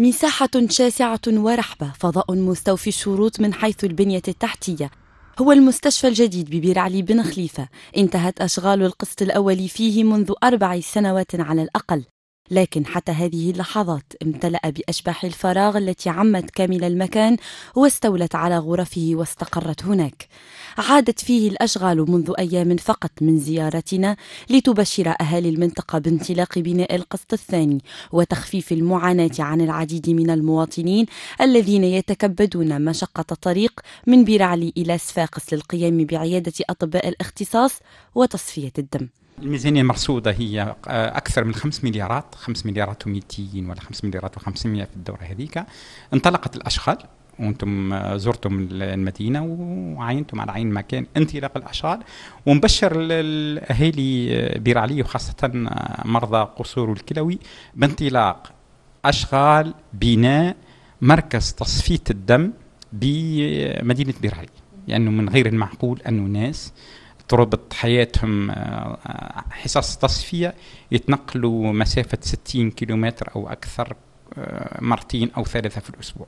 مساحة شاسعة ورحبة فضاء مستوفي الشروط من حيث البنية التحتية هو المستشفى الجديد ببير علي بن خليفة انتهت أشغال القسط الأول فيه منذ أربع سنوات على الأقل لكن حتى هذه اللحظات امتلأ بأشباح الفراغ التي عمت كامل المكان واستولت على غرفه واستقرت هناك عادت فيه الأشغال منذ أيام فقط من زيارتنا لتبشر أهالي المنطقة بانطلاق بناء القسط الثاني وتخفيف المعاناة عن العديد من المواطنين الذين يتكبدون مشقة الطريق من برعلي إلى صفاقس للقيام بعيادة أطباء الاختصاص وتصفية الدم الميزانيه المرصوده هي آه، اكثر من 5 مليارات 5 مليارات و200 ولا 5 مليارات و500 في الدوره هذيك انطلقت الاشغال وانتم آه، زرتم المدينه وعاينتم على عين مكان انطلاق الاشغال ونبشر الاهالي آه، بير علي وخاصه مرضى قصور الكلوي بانطلاق اشغال بناء مركز تصفيه الدم بمدينه بير علي لانه يعني من غير المعقول انه ناس تربط حياتهم آه، آه، حصص تصفية يتنقلوا مسافة 60 كيلومتر أو أكثر آه، مرتين أو ثلاثة في الأسبوع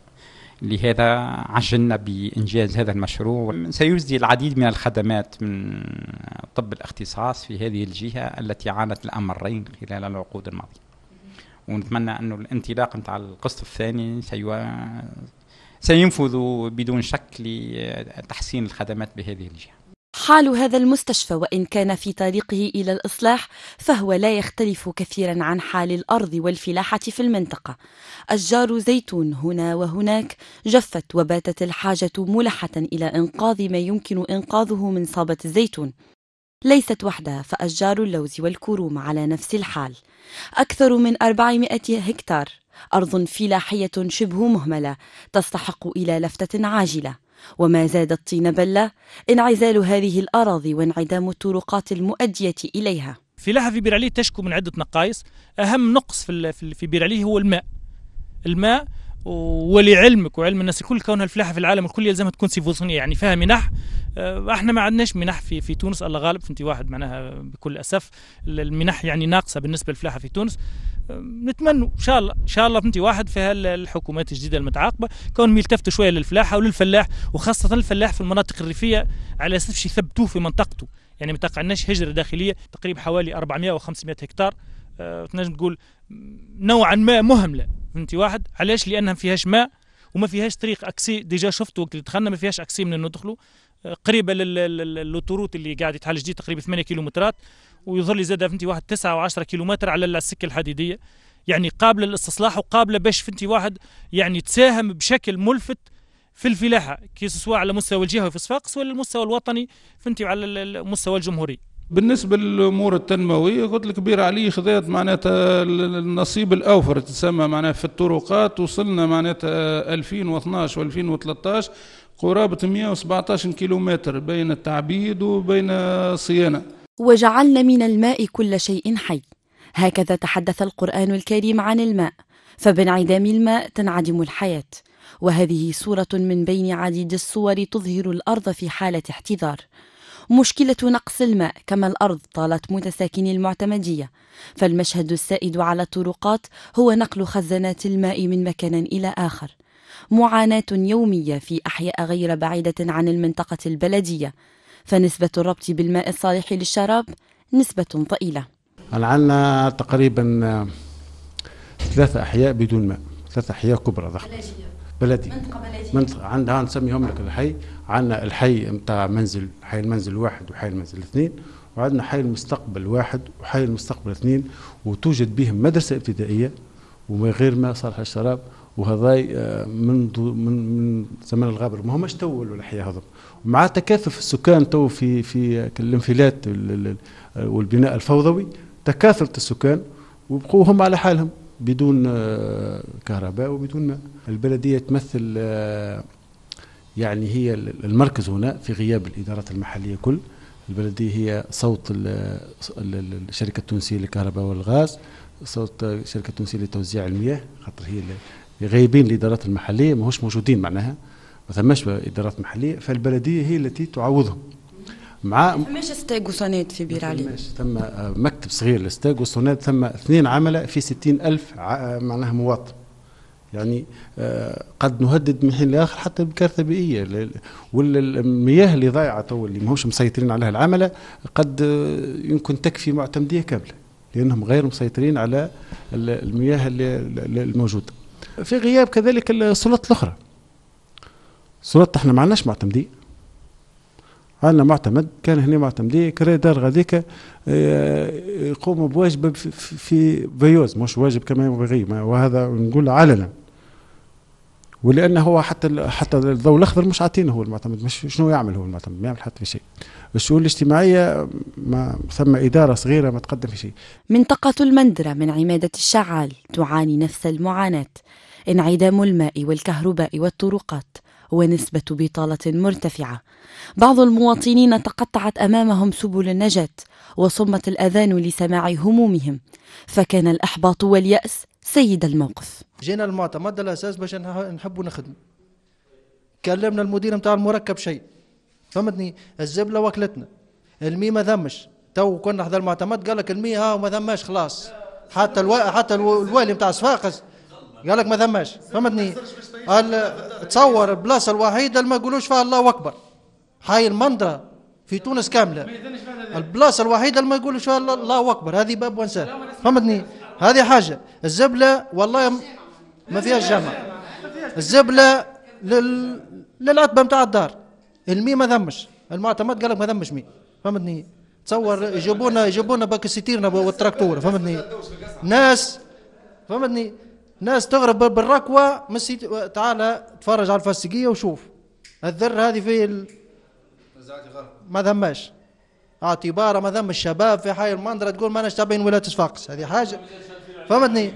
لهذا عجلنا بإنجاز هذا المشروع سيجدي العديد من الخدمات من طب الاختصاص في هذه الجهة التي عانت الأمرين خلال العقود الماضية ونتمنى أن الانطلاق نتاع القسط الثاني سيو... سينفذ بدون شك لتحسين الخدمات بهذه الجهة حال هذا المستشفى وإن كان في طريقه إلى الإصلاح فهو لا يختلف كثيرا عن حال الأرض والفلاحة في المنطقة أشجار زيتون هنا وهناك جفت وباتت الحاجة ملحة إلى إنقاذ ما يمكن إنقاذه من صابة الزيتون ليست وحدها فأشجار اللوز والكروم على نفس الحال أكثر من 400 هكتار أرض فلاحية شبه مهملة تستحق إلى لفتة عاجلة وما زاد الطين بلة انعزال هذه الأراضي وانعدام الطرقات المؤدية إليها لها في بيرعلي تشكو من عدة نقائص أهم نقص في بيرعلي هو الماء الماء ولعلمك وعلم الناس الكل كونها الفلاحه في العالم الكل يلزمها تكون سيفوزونيه يعني فيها منح آه، احنا ما عندناش منح في في تونس الله غالب فهمتي واحد معناها بكل اسف المنح يعني ناقصه بالنسبه للفلاحه في تونس آه، نتمنوا ان شاء الله ان شاء الله فهمتي واحد في الحكومات الجديده المتعاقبه كون يلتفتوا شويه للفلاحه وللفلاح وخاصه الفلاح في المناطق الريفيه على اساس يثبتوه في منطقته يعني ما تقعناش هجره داخليه تقريبا حوالي 400 و 500 هكتار آه، تنجم تقول نوعا ما مهمله فهمتي واحد علاش لانها ما فيهاش ماء وما فيهاش طريق اكسي ديجا شفت وقت اللي دخلنا ما فيهاش اكسي من ندخلوا آه، قريبه للوتوروت اللي قاعد يتحل جديد تقريبا 8 كيلومترات ويظهر لي زاد فهمتي واحد 9 و10 كيلومتر على السكه الحديديه يعني قابله للاستصلاح وقابله باش فهمتي واحد يعني تساهم بشكل ملفت في الفلاحه كي سواء على مستوى الجهوي في صفاقس ولا المستوى الوطني فهمتي على المستوى الجمهوري بالنسبة للأمور التنموية قلت لك كبير علي خذات معناتها النصيب الأوفر تسمى معناتها في الطرقات وصلنا معناتها 2012 و 2013 قرابة 117 كيلومتر بين التعبيد وبين صيانة وجعلنا من الماء كل شيء حي هكذا تحدث القرآن الكريم عن الماء فبانعدام الماء تنعدم الحياة وهذه صورة من بين عديد الصور تظهر الأرض في حالة احتضار مشكلة نقص الماء كما الأرض طالت متساكني المعتمدية فالمشهد السائد على الطرقات هو نقل خزانات الماء من مكان إلى آخر معاناة يومية في أحياء غير بعيدة عن المنطقة البلدية فنسبة الربط بالماء الصالح للشراب نسبة ضئيلة عندنا تقريبا آه، ثلاثة أحياء بدون ماء ثلاثة أحياء كبرى ضخمة بلدي منطقه بلدية منطقه عندها نسميهم لك الحي عندنا الحي نتاع منزل حي المنزل واحد وحي المنزل اثنين وعندنا حي المستقبل واحد وحي المستقبل اثنين وتوجد بهم مدرسه ابتدائيه وما غير ما صالح الشراب وهذاي آه، منذ من من زمن الغابر ما هماش تو الحياه هذم مع تكاثف السكان تو في في الانفلات والبناء الفوضوي تكاثرت السكان وبقوا هم على حالهم بدون آه، كهرباء وبدون ماء البلدية تمثل آه، يعني هي المركز هنا في غياب الإدارات المحلية كل البلدية هي صوت الشركة التونسية للكهرباء والغاز صوت الشركة التونسية لتوزيع المياه خاطر هي غايبين الإدارات المحلية ماهوش موجودين معناها ما ثماش إدارات محلية فالبلدية هي التي تعوضهم مع فماش استاج وسونات في بير علي ثم آه، مكتب صغير للاستاج وسونات ثم اثنين عملاء في ستين ألف آه، معناها مواطن يعني آه، قد نهدد من حين لاخر حتى بكارثه بيئيه والمياه اللي ضايعه تو اللي ماهوش مسيطرين عليها العمله قد يمكن تكفي معتمديه كامله لانهم غير مسيطرين على المياه الموجوده في غياب كذلك السلطات الاخرى السلطات احنا ما عندناش معتمدين عندنا معتمد كان هنا معتمدية كريدار غاديك آه، يقوم بواجب في فيوز مش واجب كما يبغي وهذا نقول علنا ولانه هو حتى حتى الضوء الاخضر مش عاطينه هو المعتمد مش شنو يعمل هو المعتمد ما يعمل حتى في شيء الشؤون الاجتماعيه ما ثم اداره صغيره ما تقدم في شيء منطقه المندره من عماده الشعال تعاني نفس المعاناه انعدام الماء والكهرباء والطرقات ونسبة بطالة مرتفعة بعض المواطنين تقطعت أمامهم سبل النجاة وصمت الأذان لسماع همومهم فكان الإحباط واليأس سيد الموقف جينا المعتمد على أساس باش نحبوا نخدم كلمنا المدير نتاع المركب شيء فهمتني الزبلة وكلتنا المي ما ذمش تو كنا حدا المعتمد قال لك المي ها وما ذماش خلاص حتى الوا... حتى الوالي نتاع صفاقس قال لك ما ثماش فهمتني قال تصور البلاصه الوحيده اللي ما يقولوش فيها الله اكبر حي المندره في تونس كامله البلاصه الوحيده اللي ما يقولوش فيها الله اكبر هذه باب وانسان فهمتني هذه حاجه الزبله والله ما فيهاش جامع الزبله لل... للعتبه نتاع الدار المي ما ثمش المعتمد قال لك ما ثمش مي فهمتني تصور يجيبونا يجيبونا باكستيرنا والتراكتور فهمتني ناس فهمتني ناس تغرب بالركوة مسي تعال تفرج على الفاسقية وشوف الذر هذه في ال... ما ذماش اعتباره ما ذم الشباب في حي المنظرة تقول ما أنا تابعين ولاية صفاقس هذه حاجة فهمتني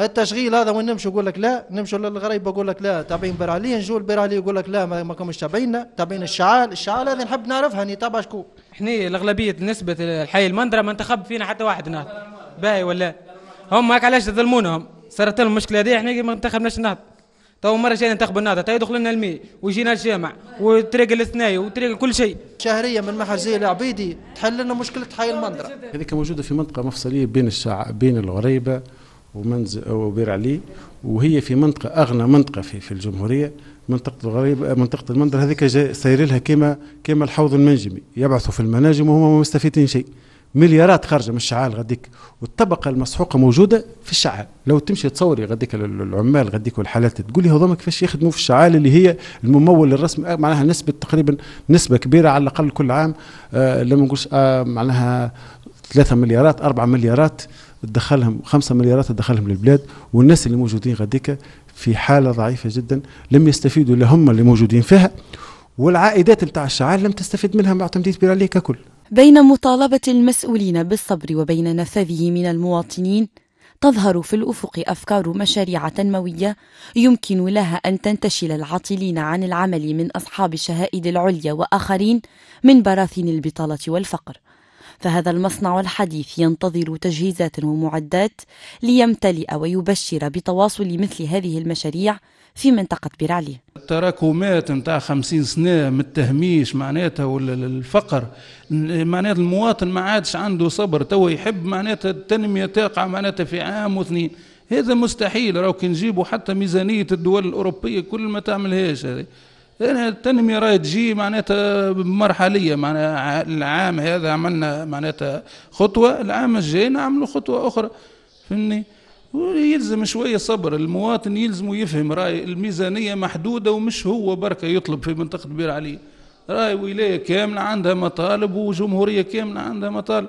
التشغيل هذا وين نمشي يقول لك لا نمشي للغريب يقول لك لا تابعين برعلي نجوا علي يقول لك لا ما كمش تابعينا تابعين الشعال الشعال هذه نحب نعرفها اني يعني تابع شكون احنا الاغلبيه نسبه الحي المنظره ما انتخب فينا حتى واحد نهار باهي ولا هم هاك علاش تظلمونهم صارت لهم المشكله هذه احنا ما انتخبناش النهضه تو مره جاي ننتخبوا النهضه تو يدخل لنا المي ويجينا الجامع وطريق الثناي وطريق كل شيء شهريه من محرزيه العبيدي تحل لنا مشكله حي المندره هذيك موجوده في منطقه مفصليه بين الشع... بين الغريبه ومنزل وبير علي وهي في منطقه اغنى منطقه في, في الجمهوريه منطقه الغريبه منطقه المندر هذيك ساير لها كما كما الحوض المنجمي يبعثوا في المناجم وهم ما مستفيدين شيء مليارات خارجه من الشعال غديك والطبقه المسحوقه موجوده في الشعال لو تمشي تصوري غديك العمال غديك والحالات تقولي هذوما كيفاش يخدموا في الشعال اللي هي الممول للرسم آه، معناها نسبه تقريبا نسبه كبيره على الاقل كل عام آه، لما نقولش آه، معناها ثلاثة مليارات أربعة مليارات تدخلهم خمسة مليارات تدخلهم للبلاد والناس اللي موجودين غديك في حاله ضعيفه جدا لم يستفيدوا لهم اللي موجودين فيها والعائدات نتاع الشعال لم تستفيد منها مع تمديد عليه ككل بين مطالبة المسؤولين بالصبر وبين نفاذه من المواطنين تظهر في الأفق أفكار مشاريع تنموية يمكن لها أن تنتشل العاطلين عن العمل من أصحاب الشهائد العليا وآخرين من براثن البطالة والفقر فهذا المصنع الحديث ينتظر تجهيزات ومعدات ليمتلئ ويبشر بتواصل مثل هذه المشاريع في منطقة بير التراكمات نتاع 50 سنة من التهميش معناتها والفقر معناتها المواطن ما عادش عنده صبر تو يحب معناتها التنمية تقع معناتها في عام واثنين هذا مستحيل راهو كي نجيبوا حتى ميزانية الدول الأوروبية كل ما تعملهاش هذه يعني إيه، التنمية راهي تجي معناتها مرحلية معناتها العام هذا عملنا معناتها خطوة العام الجاي نعملوا خطوة أخرى فهمني ويلزم شوية صبر المواطن يلزم يفهم راي الميزانية محدودة ومش هو بركة يطلب في منطقة بير علي راي ولاية كاملة عندها مطالب وجمهورية كاملة عندها مطالب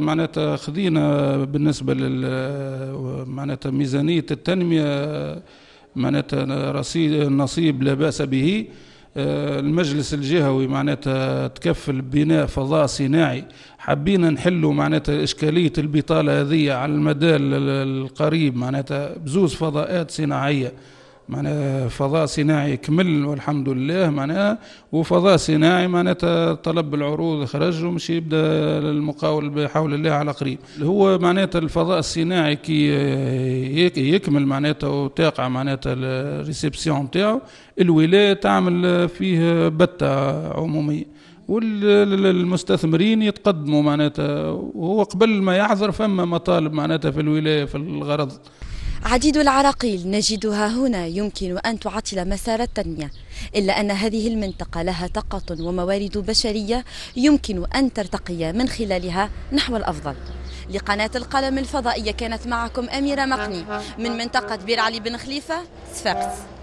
معناتها خذينا بالنسبة لل معناتها ميزانية التنمية معناتها نصيب لا باس به آه، المجلس الجهوي معناتها تكفل بناء فضاء صناعي حبينا نحلوا معناتها إشكالية البطالة هذه على المدى القريب معناتها بزوز فضاءات صناعية معناها فضاء صناعي كمل والحمد لله معناها وفضاء صناعي معناتها طلب العروض خرج ومش يبدا المقاول بحول الله على قريب هو معناتها الفضاء الصناعي كي يكمل معناتها وتقع معناتها الريسبسيون نتاعو الولايه تعمل فيه بته عموميه والمستثمرين يتقدموا معناتها وهو قبل ما يحضر فما مطالب معناتها في الولايه في الغرض عديد العراقيل نجدها هنا يمكن أن تعطل مسار التنمية إلا أن هذه المنطقة لها طاقة وموارد بشرية يمكن أن ترتقي من خلالها نحو الأفضل لقناة القلم الفضائية كانت معكم أميرة مقني من منطقة بير علي بن خليفة صفاقس